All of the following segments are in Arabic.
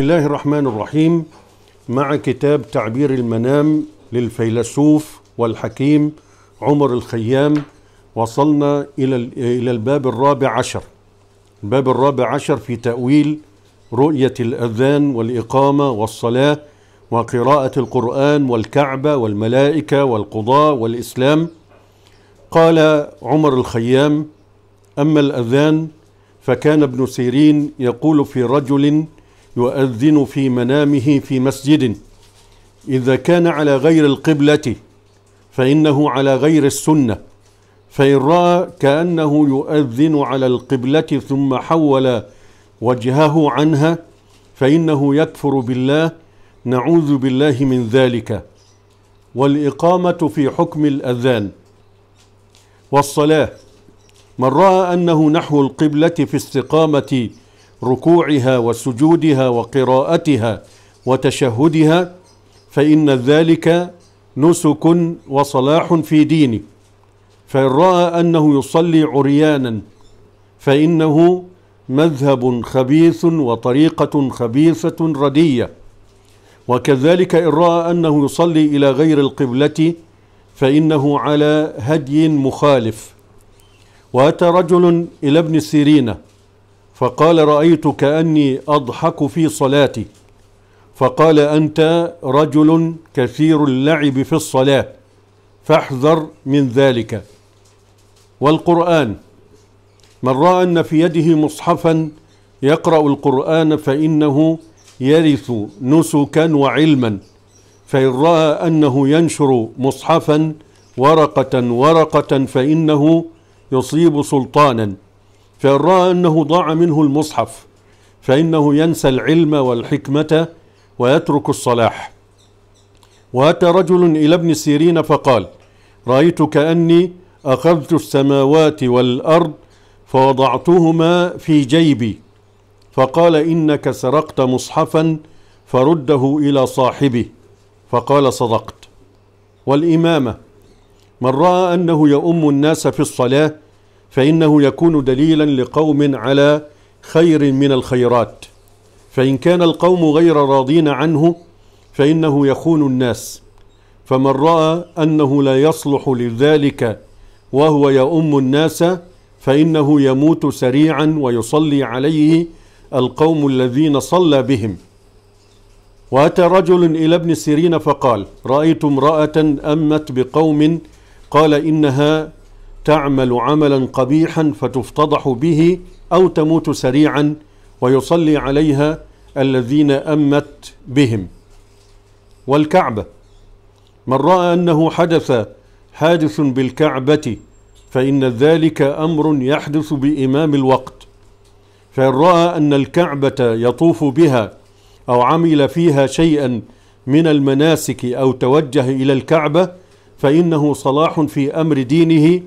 بسم الله الرحمن الرحيم مع كتاب تعبير المنام للفيلسوف والحكيم عمر الخيام وصلنا إلى إلى الباب الرابع عشر الباب الرابع عشر في تأويل رؤية الأذان والإقامة والصلاة وقراءة القرآن والكعبة والملائكة والقضاء والإسلام قال عمر الخيام أما الأذان فكان ابن سيرين يقول في رجل يؤذن في منامه في مسجد إذا كان على غير القبلة فإنه على غير السنة فإن رأى كأنه يؤذن على القبلة ثم حول وجهه عنها فإنه يكفر بالله نعوذ بالله من ذلك والإقامة في حكم الأذان والصلاة من رأى أنه نحو القبلة في استقامة ركوعها وسجودها وقراءتها وتشهدها فإن ذلك نسك وصلاح في دينه فإن رأى أنه يصلي عريانا فإنه مذهب خبيث وطريقة خبيثة ردية وكذلك إن رأى أنه يصلي إلى غير القبلة فإنه على هدي مخالف وأتى رجل إلى ابن سيرينه فقال رأيت كأني أضحك في صلاتي فقال أنت رجل كثير اللعب في الصلاة فاحذر من ذلك والقرآن من رأى أن في يده مصحفا يقرأ القرآن فإنه يرث نسكا وعلما فإن رأى أنه ينشر مصحفا ورقة ورقة فإنه يصيب سلطانا فإن رأى أنه ضاع منه المصحف فإنه ينسى العلم والحكمة ويترك الصلاح وأتى رجل إلى ابن سيرين فقال رأيت كأني أخذت السماوات والأرض فوضعتهما في جيبي فقال إنك سرقت مصحفا فرده إلى صاحبه فقال صدقت والإمامة من رأى أنه يؤم الناس في الصلاة فإنه يكون دليلا لقوم على خير من الخيرات فإن كان القوم غير راضين عنه فإنه يخون الناس فمن رأى أنه لا يصلح لذلك وهو يؤم الناس فإنه يموت سريعا ويصلي عليه القوم الذين صلى بهم وأتى رجل إلى ابن سيرين فقال رأيت امرأة أمت بقوم قال إنها تعمل عملا قبيحا فتفتضح به أو تموت سريعا ويصلي عليها الذين أمت بهم والكعبة من رأى أنه حدث حادث بالكعبة فإن ذلك أمر يحدث بإمام الوقت فإن رأى أن الكعبة يطوف بها أو عمل فيها شيئا من المناسك أو توجه إلى الكعبة فإنه صلاح في أمر دينه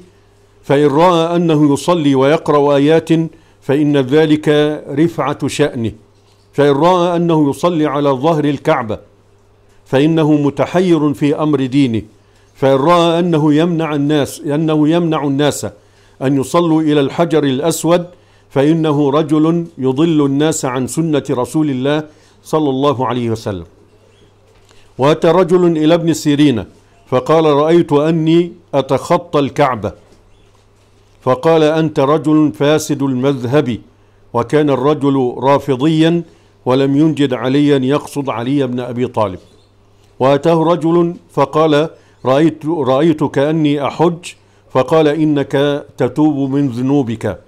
فإن رأى أنه يصلي ويقرأ آيات فإن ذلك رفعة شأنه فإن رأى أنه يصلي على ظهر الكعبة فإنه متحير في أمر دينه فإن رأى أنه يمنع الناس أنه يمنع الناس أن يصلوا إلى الحجر الأسود فإنه رجل يضل الناس عن سنة رسول الله صلى الله عليه وسلم وأتى رجل إلى ابن سيرين فقال رأيت أني أتخطى الكعبة فقال أنت رجل فاسد المذهب وكان الرجل رافضيا ولم ينجد عليا يقصد علي بن أبي طالب وأتاه رجل فقال رأيت, رأيت كأني أحج فقال إنك تتوب من ذنوبك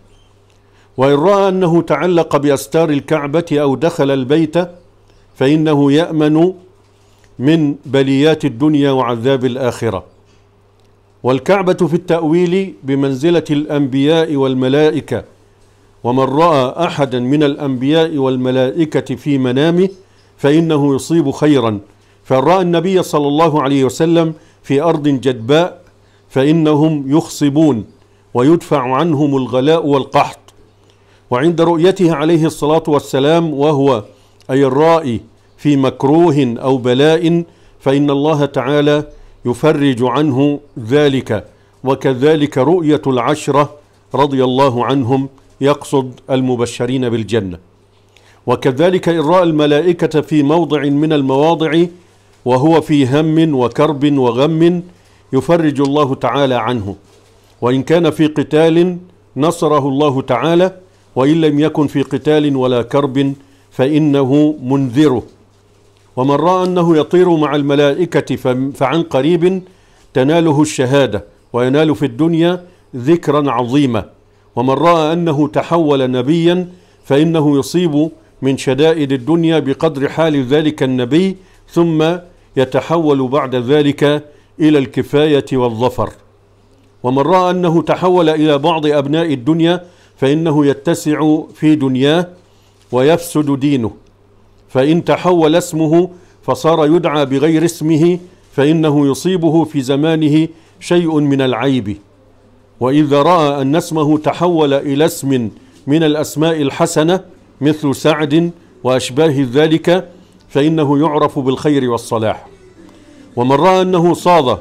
وإن رأى أنه تعلق بأستار الكعبة أو دخل البيت فإنه يأمن من بليات الدنيا وعذاب الآخرة والكعبة في التأويل بمنزلة الأنبياء والملائكة ومن رأى أحدا من الأنبياء والملائكة في منامه فإنه يصيب خيرا فرأى النبي صلى الله عليه وسلم في أرض جدباء فإنهم يخصبون ويدفع عنهم الغلاء والقحط وعند رؤيته عليه الصلاة والسلام وهو أي الرائي في مكروه أو بلاء فإن الله تعالى يفرج عنه ذلك وكذلك رؤية العشرة رضي الله عنهم يقصد المبشرين بالجنة وكذلك إراء الملائكة في موضع من المواضع وهو في هم وكرب وغم يفرج الله تعالى عنه وإن كان في قتال نصره الله تعالى وإن لم يكن في قتال ولا كرب فإنه منذره ومن رأى أنه يطير مع الملائكة فعن قريب تناله الشهادة وينال في الدنيا ذكرا عظيما ومن رأى أنه تحول نبيا فإنه يصيب من شدائد الدنيا بقدر حال ذلك النبي ثم يتحول بعد ذلك إلى الكفاية والظفر ومن رأى أنه تحول إلى بعض أبناء الدنيا فإنه يتسع في دنياه ويفسد دينه فإن تحول اسمه فصار يدعى بغير اسمه فإنه يصيبه في زمانه شيء من العيب وإذا رأى أن اسمه تحول إلى اسم من الأسماء الحسنة مثل سعد وأشباه ذلك فإنه يعرف بالخير والصلاح ومن رأى أنه صاد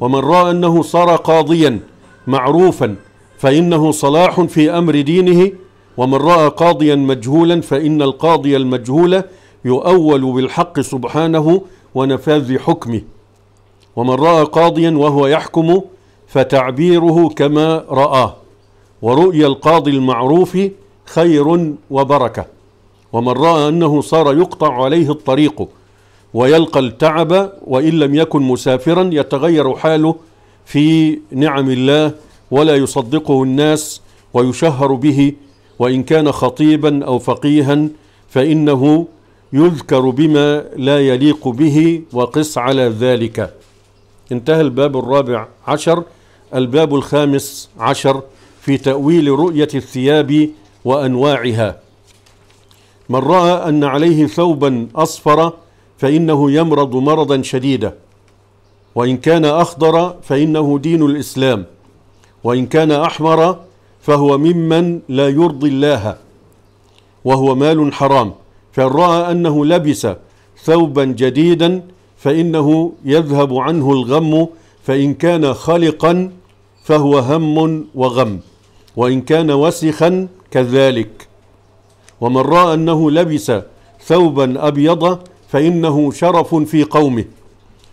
ومن رأى أنه صار قاضيا معروفا فإنه صلاح في أمر دينه ومن رأى قاضيا مجهولا فإن القاضي المجهول يؤول بالحق سبحانه ونفاذ حكمه ومن رأى قاضيا وهو يحكم فتعبيره كما رآه ورؤيا القاضي المعروف خير وبركة ومن رأى أنه صار يقطع عليه الطريق ويلقى التعب وإن لم يكن مسافرا يتغير حاله في نعم الله ولا يصدقه الناس ويشهر به وإن كان خطيبا أو فقيها فإنه يذكر بما لا يليق به وقس على ذلك انتهى الباب الرابع عشر الباب الخامس عشر في تأويل رؤية الثياب وأنواعها من رأى أن عليه ثوبا أصفر فإنه يمرض مرضا شديدا وإن كان أخضر فإنه دين الإسلام وإن كان أحمر فهو ممن لا يرضي الله وهو مال حرام فإن رأى أنه لبس ثوبا جديدا فإنه يذهب عنه الغم فإن كان خلقا فهو هم وغم وإن كان وسخا كذلك ومن رأى أنه لبس ثوبا أبيض فإنه شرف في قومه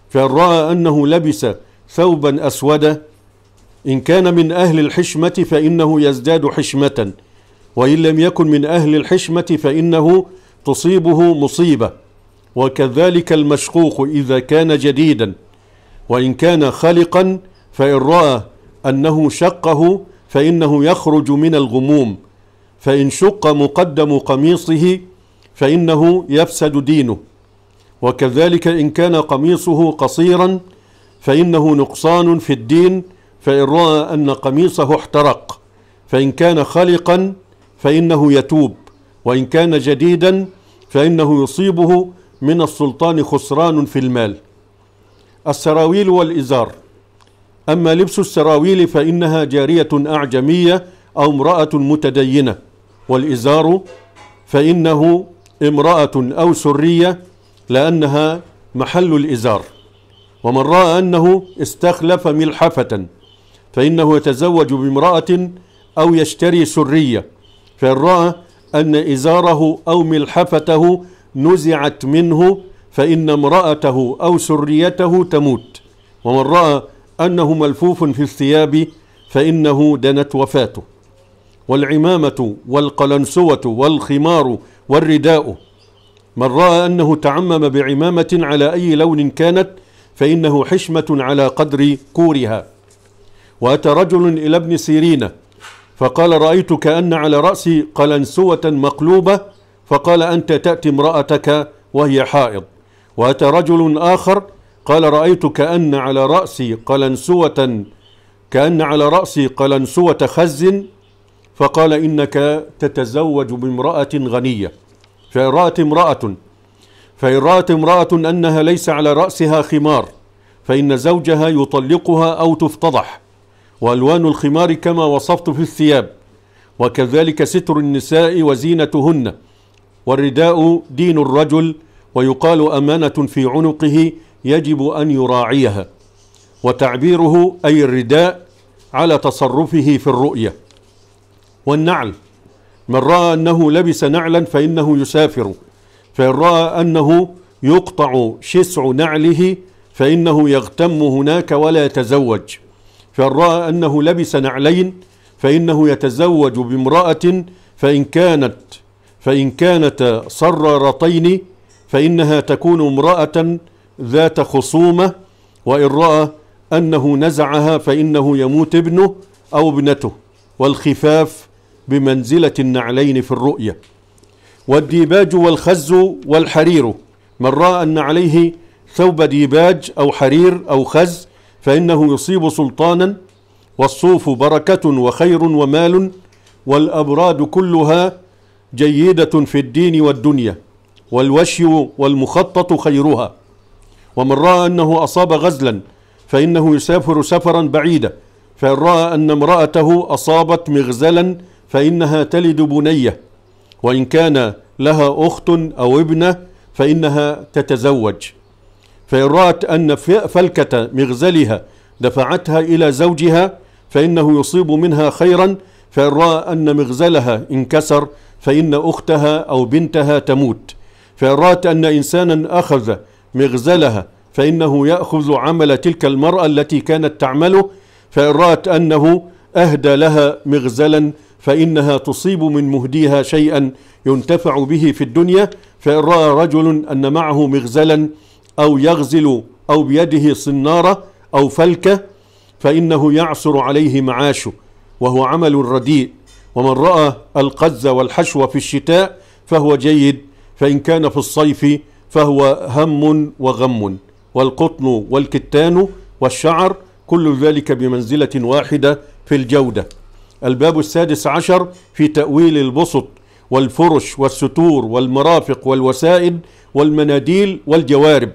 فإن رأى أنه لبس ثوبا أسود إن كان من أهل الحشمة فإنه يزداد حشمة وإن لم يكن من أهل الحشمة فإنه تصيبه مصيبة وكذلك المشقوق إذا كان جديدا وإن كان خلقا فإن رأى أنه شقه فإنه يخرج من الغموم فإن شق مقدم قميصه فإنه يفسد دينه وكذلك إن كان قميصه قصيرا فإنه نقصان في الدين فإن رأى أن قميصه احترق فإن كان خلقا فإنه يتوب وإن كان جديدا فإنه يصيبه من السلطان خسران في المال السراويل والإزار أما لبس السراويل فإنها جارية أعجمية أو امرأة متدينة والإزار فإنه امرأة أو سرية لأنها محل الإزار ومن رأى أنه استخلف ملحفة فإنه يتزوج بامرأة أو يشتري سرية فإن رأى أن إزاره أو ملحفته نزعت منه فإن امرأته أو سريته تموت ومن رأى أنه ملفوف في الثياب فإنه دنت وفاته والعمامة والقلنسوة والخمار والرداء من رأى أنه تعمم بعمامة على أي لون كانت فإنه حشمة على قدر كورها وأتى رجل إلى ابن سيرين فقال رأيت كأن على رأسي قلنسوة مقلوبة فقال أنت تأتي امرأتك وهي حائض وأتى رجل آخر قال رأيت كأن على رأسي قلنسوة كأن على رأسي قلنسوة خز فقال إنك تتزوج بامرأة غنية فإن رأت امرأة فإن رأت امرأة أنها ليس على رأسها خمار فإن زوجها يطلقها أو تفتضح والوان الخمار كما وصفت في الثياب وكذلك ستر النساء وزينتهن والرداء دين الرجل ويقال امانه في عنقه يجب ان يراعيها وتعبيره اي الرداء على تصرفه في الرؤيه والنعل من راى انه لبس نعلا فانه يسافر فان راى انه يقطع شسع نعله فانه يغتم هناك ولا يتزوج فإن رأى أنه لبس نعلين فإنه يتزوج بامرأة فإن كانت فإن كانت صرارتين فإنها تكون امرأة ذات خصومة وإن رأى أنه نزعها فإنه يموت ابنه أو ابنته والخفاف بمنزلة النعلين في الرؤية والديباج والخز والحرير من رأى أن عليه ثوب ديباج أو حرير أو خز فإنه يصيب سلطانا والصوف بركة وخير ومال والأبراد كلها جيدة في الدين والدنيا والوشي والمخطط خيرها ومن رأى أنه أصاب غزلا فإنه يسافر سفرا بعيدا فإن رأى أن امرأته أصابت مغزلا فإنها تلد بنية وإن كان لها أخت أو ابنة فإنها تتزوج فإن رأت أن فلكة مغزلها دفعتها إلى زوجها فإنه يصيب منها خيرا فإن رأى أن مغزلها انكسر فإن أختها أو بنتها تموت فإن رأت أن إنسانا أخذ مغزلها فإنه يأخذ عمل تلك المرأة التي كانت تعمله فإن رأت أنه أهدى لها مغزلا فإنها تصيب من مهديها شيئا ينتفع به في الدنيا فإن رأى رجل أن معه مغزلا أو يغزل أو بيده صنارة أو فلكة فإنه يعصر عليه معاشه وهو عمل رديء ومن رأى القز والحشو في الشتاء فهو جيد فإن كان في الصيف فهو هم وغم والقطن والكتان والشعر كل ذلك بمنزلة واحدة في الجودة الباب السادس عشر في تأويل البسط والفرش والستور والمرافق والوسائد والمناديل والجوارب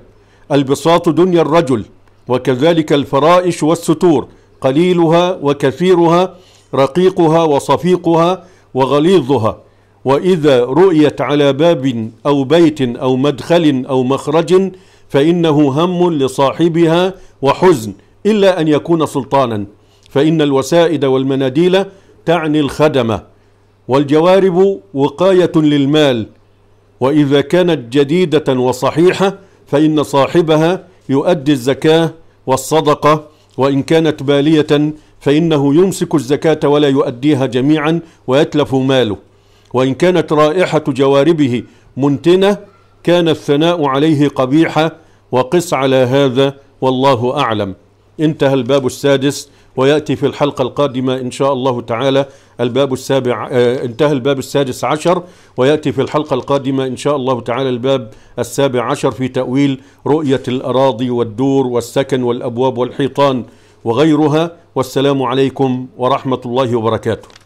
البساط دنيا الرجل وكذلك الفرائش والستور قليلها وكثيرها رقيقها وصفيقها وغليظها واذا رؤيت على باب او بيت او مدخل او مخرج فانه هم لصاحبها وحزن الا ان يكون سلطانا فان الوسائد والمناديل تعني الخدمه والجوارب وقايه للمال واذا كانت جديده وصحيحه فإن صاحبها يؤدي الزكاة والصدقة وإن كانت بالية فإنه يمسك الزكاة ولا يؤديها جميعا ويتلف ماله وإن كانت رائحة جواربه منتنة كان الثناء عليه قبيحة وقس على هذا والله أعلم انتهى الباب السادس ويأتي في الحلقة القادمة إن شاء الله تعالى الباب السابع آه، انتهى الباب السادس عشر ويأتي في الحلقة القادمة إن شاء الله تعالى الباب السابع عشر في تأويل رؤية الأراضي والدور والسكن والأبواب والحيطان وغيرها والسلام عليكم ورحمة الله وبركاته